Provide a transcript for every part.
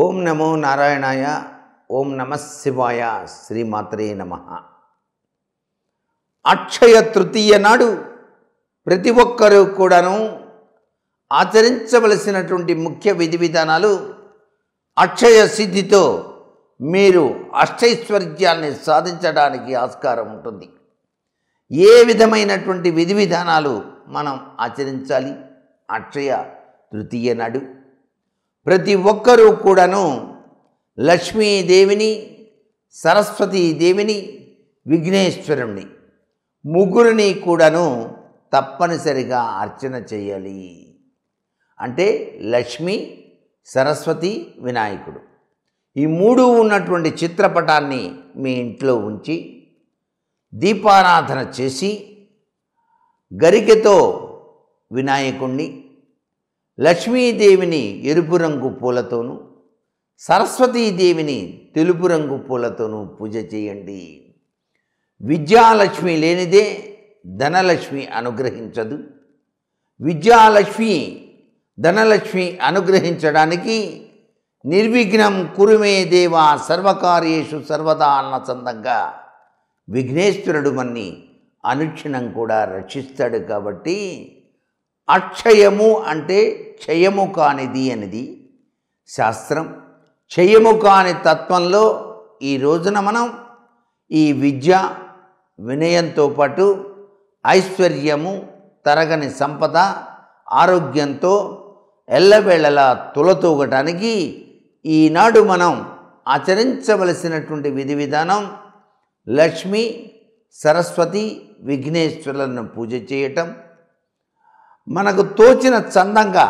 ఓం నమో నారాయణాయ ఓం నమ శివాయ శ్రీమాత్రే నమ అక్షయ తృతీయ నాడు ప్రతి ఒక్కరూ కూడాను ఆచరించవలసినటువంటి ముఖ్య విధి విధానాలు అక్షయ సిద్ధితో మీరు అష్టైశ్వర్యాన్ని సాధించడానికి ఆస్కారం ఉంటుంది ఏ విధమైనటువంటి విధి విధానాలు మనం ఆచరించాలి అక్షయ తృతీయ నాడు ప్రతి ఒక్కరూ కూడాను లక్ష్మీదేవిని సరస్వతీదేవిని విఘ్నేశ్వరుణ్ణి ముగ్గురిని కూడాను తప్పనిసరిగా అర్చన చేయాలి అంటే లక్ష్మి సరస్వతి వినాయకుడు ఈ మూడు ఉన్నటువంటి చిత్రపటాన్ని మీ ఇంట్లో ఉంచి దీపారాధన చేసి గరికెతో వినాయకుణ్ణి లక్ష్మీదేవిని ఎరుపు రంగు పూలతోనూ సరస్వతీదేవిని తెలుపు రంగు పూలతోనూ పూజ చేయండి విద్యాలక్ష్మి లేనిదే ధనలక్ష్మి అనుగ్రహించదు విద్యాలక్ష్మి ధనలక్ష్మి అనుగ్రహించడానికి నిర్విఘ్నం కురుమే దేవ సర్వకార్యేషు సర్వదా అన్న సందంగా విఘ్నేశ్వరుడు మన్ని అనుక్షణం కూడా రక్షిస్తాడు కాబట్టి అక్షయము అంటే క్షయము కానిది అనేది శాస్త్రం క్షయము కాని తత్వంలో ఈ రోజున మనం ఈ విద్య వినయంతో పాటు ఐశ్వర్యము తరగని సంపద ఆరోగ్యంతో ఎల్లవేళలా తులతూగటానికి ఈనాడు మనం ఆచరించవలసినటువంటి విధి విధానం లక్ష్మి సరస్వతి విఘ్నేశ్వరులను పూజ చేయటం మనకు తోచిన చందంగా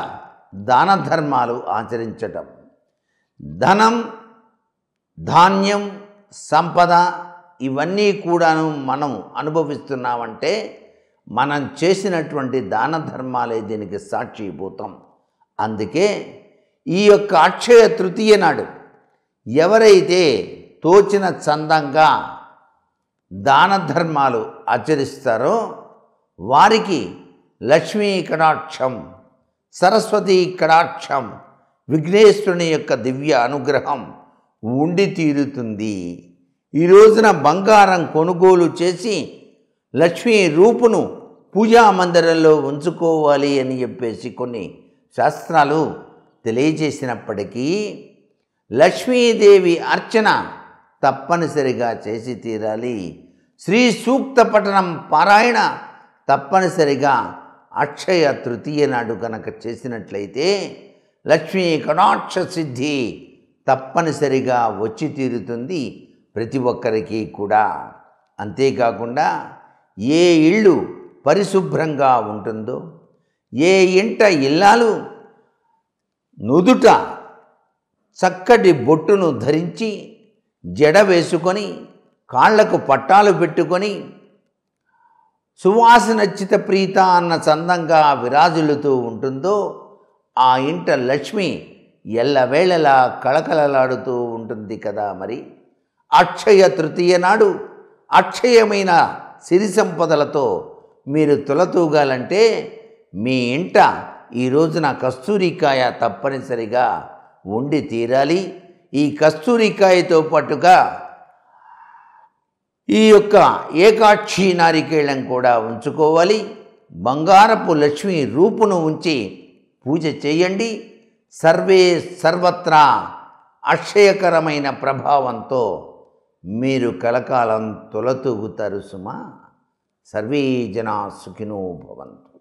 దాన ధర్మాలు ఆచరించటం ధనం ధాన్యం సంపద ఇవన్నీ కూడాను మనం అనుభవిస్తున్నామంటే మనం చేసినటువంటి దాన ధర్మాలే దీనికి సాక్షిభూతం అందుకే ఈ యొక్క అక్షయ తృతీయ నాడు ఎవరైతే తోచిన చందంగా దాన ధర్మాలు ఆచరిస్తారో వారికి లక్ష్మీ కటాక్షం సరస్వతి కటాక్షం విఘ్నేశ్వరుని యొక్క దివ్య అనుగ్రహం ఉండి తీరుతుంది ఈ రోజున బంగారం కొనుగోలు చేసి లక్ష్మీ రూపును పూజా మందిరంలో ఉంచుకోవాలి అని చెప్పేసి కొన్ని శాస్త్రాలు తెలియజేసినప్పటికీ లక్ష్మీదేవి అర్చన తప్పనిసరిగా చేసి తీరాలి శ్రీ సూక్త పఠనం పారాయణ తప్పనిసరిగా అక్షయ తృతీయ నాడు కనుక చేసినట్లయితే లక్ష్మీ కణాక్ష సిద్ధి తప్పనిసరిగా వచ్చి తీరుతుంది ప్రతి ఒక్కరికి కూడా అంతేకాకుండా ఏ ఇళ్ళు పరిశుభ్రంగా ఉంటుందో ఏ ఇంట ఇల్లాలు నుదుట చక్కటి బొట్టును ధరించి జడ వేసుకొని కాళ్లకు పట్టాలు పెట్టుకొని సువాసనచ్చిత ప్రీత అన్న చందంగా విరాజులుతూ ఉంటుందో ఆ ఇంట లక్ష్మి ఎల్లవేళలా కళకళలాడుతూ ఉంటుంది కదా మరి అక్షయ తృతీయ నాడు అక్షయమైన సిరి సంపదలతో మీరు తులతూగాలంటే మీ ఇంట ఈ రోజున కస్తూరికాయ తప్పనిసరిగా ఉండి తీరాలి ఈ కస్తూరికాయతో పాటుగా ఈ యొక్క ఏకాక్షి నారికేళం కూడా ఉంచుకోవాలి బంగారపు లక్ష్మి రూపును ఉంచి పూజ చేయండి సర్వే సర్వత్రా అక్షయకరమైన ప్రభావంతో మీరు కలకాలం తొలతూగుతారు సుమా సర్వే జనా సుఖినో భవంతు